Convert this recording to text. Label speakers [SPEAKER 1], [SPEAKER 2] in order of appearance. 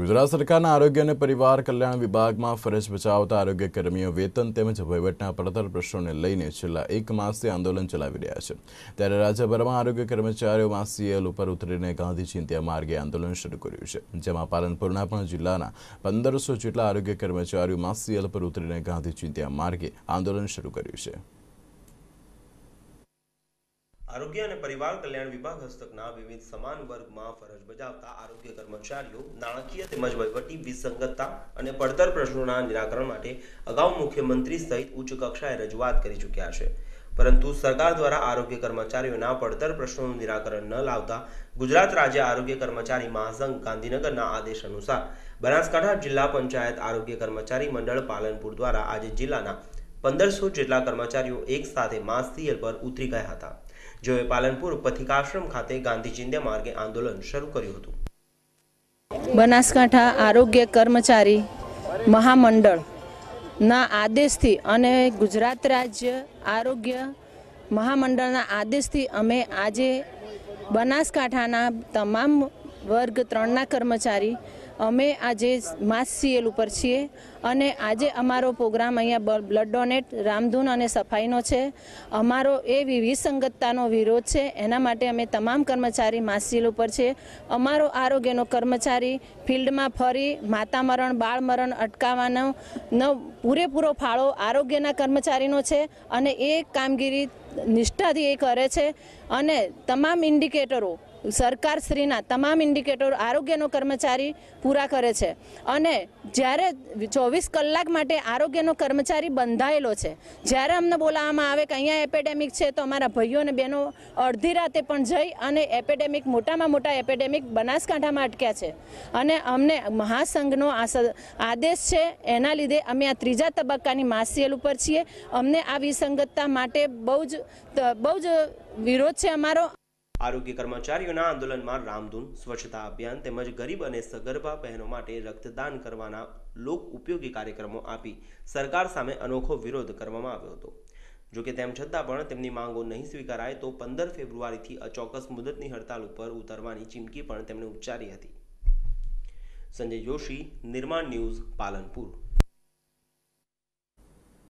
[SPEAKER 1] ગુજરાત સરકારના આરોગ્ય અને પરિવાર કલ્યાણ વિભાગમાં ફરજ બચાવતા આરોગ્ય કર્મીઓ વેતન તેમજ વહીવટના પડતર પ્રશ્નોને લઈને છેલ્લા એક માસથી આંદોલન ચલાવી રહ્યા છે ત્યારે રાજ્યભરમાં આરોગ્ય કર્મચારીઓમાં સીએલ ઉપર ઉતરીને ગાંધી ચિંત્યા માર્ગે આંદોલન શરૂ કર્યું છે જેમાં પાલનપુરના પણ જિલ્લાના પંદરસો જેટલા આરોગ્ય કર્મચારીઓમાં સીએલ પર ઉતરીને ગાંધી ચિંત્યા માર્ગે આંદોલન શરૂ કર્યું છે
[SPEAKER 2] આરોગ્ય અને પરિવાર કલ્યાણ વિભાગ હસ્તકના વિવિધ સમાન વર્ગમાં ફરજ બજાવતા આરોગ્ય કર્મચારીઓ નાણાકીય તેમજ વહીવટી વિસંગતતા અને પડતર પ્રશ્નોના નિરાકરણ માટે અગાઉ મુખ્યમંત્રી સહિત ઉચ્ચ કક્ષાએ રજૂઆત કરી ચૂક્યા છે પરંતુ સરકાર દ્વારા આરોગ્ય કર્મચારીઓના પડતર પ્રશ્નોનું નિરાકરણ ન લાવતા ગુજરાત રાજ્ય આરોગ્ય કર્મચારી મહાસંઘ ગાંધીનગરના આદેશ અનુસાર બનાસકાંઠા જિલ્લા પંચાયત આરોગ્ય કર્મચારી મંડળ પાલનપુર દ્વારા આજે જિલ્લાના પંદરસો જેટલા કર્મચારીઓ એક સાથે માસ પર ઉતરી ગયા હતા જેઓએ પાલનપુર પથિકાશ્રમ ખાતે ગાંધી માર્ગે આંદોલન શરૂ કર્યું હતું
[SPEAKER 3] બનાસકાંઠા આરોગ્ય કર્મચારી મહામંડળ ના આદેશથી અને ગુજરાત રાજ્ય આરોગ્ય મહામંડળના આદેશથી અમે આજે બનાસકાંઠાના તમામ વર્ગ ત્રણના કર્મચારી અમે આજે માસ સીએલ ઉપર છીએ અને આજે અમારો પ્રોગ્રામ અહીંયા બ્લડ ડોનેટ રામધૂન અને સફાઈનો છે અમારો એવી વિસંગતતાનો વિરોધ છે એના માટે અમે તમામ કર્મચારી માસ સીએલ ઉપર છીએ અમારો આરોગ્યનો કર્મચારી ફિલ્ડમાં ફરી માતામરણ બાળમરણ અટકાવવાનો નો પૂરેપૂરો ફાળો આરોગ્યના કર્મચારીનો છે અને એ કામગીરી નિષ્ઠાથી એ કરે છે અને તમામ ઇન્ડિકેટરો સરકારશ્રીના તમામ ઇન્ડિકેટર આરોગ્યનો કર્મચારી પૂરા કરે છે અને જ્યારે ચોવીસ કલાક માટે આરોગ્યનો કર્મચારી બંધાયેલો છે જ્યારે અમને બોલાવવામાં આવે કે અહીંયા એપેડેમિક છે તો અમારા ભાઈઓ અને બહેનો અડધી રાતે પણ જઈ અને એપેડેમિક મોટામાં મોટા એપેડેમિક બનાસકાંઠામાં અટક્યા છે અને અમને મહાસંઘનો આદેશ છે એના લીધે અમે આ ત્રીજા તબક્કાની માસિયલ ઉપર છીએ અમને આ વિસંગતતા માટે બહુ જ બહુ જ વિરોધ છે અમારો
[SPEAKER 2] આરોગ્ય કર્મચારીઓના આંદોલનમાં રામધૂન સ્વચ્છતા અભિયાન તેમજ ગરીબ અને સગર્ભા બહેનો માટે રક્તદાન કરવાના લોક ઉપયોગી કાર્યક્રમો આપી સરકાર સામે અનોખો વિરોધ કરવામાં આવ્યો હતો જોકે તેમ છતાં પણ તેમની માંગો નહીં સ્વીકારાય તો પંદર ફેબ્રુઆરીથી અચોક્કસ મુદતની હડતાલ ઉપર ઉતરવાની ચીમકી પણ તેમણે ઉચ્ચારી હતી સંજય જોશી નિર્માણ ન્યૂઝ પાલનપુર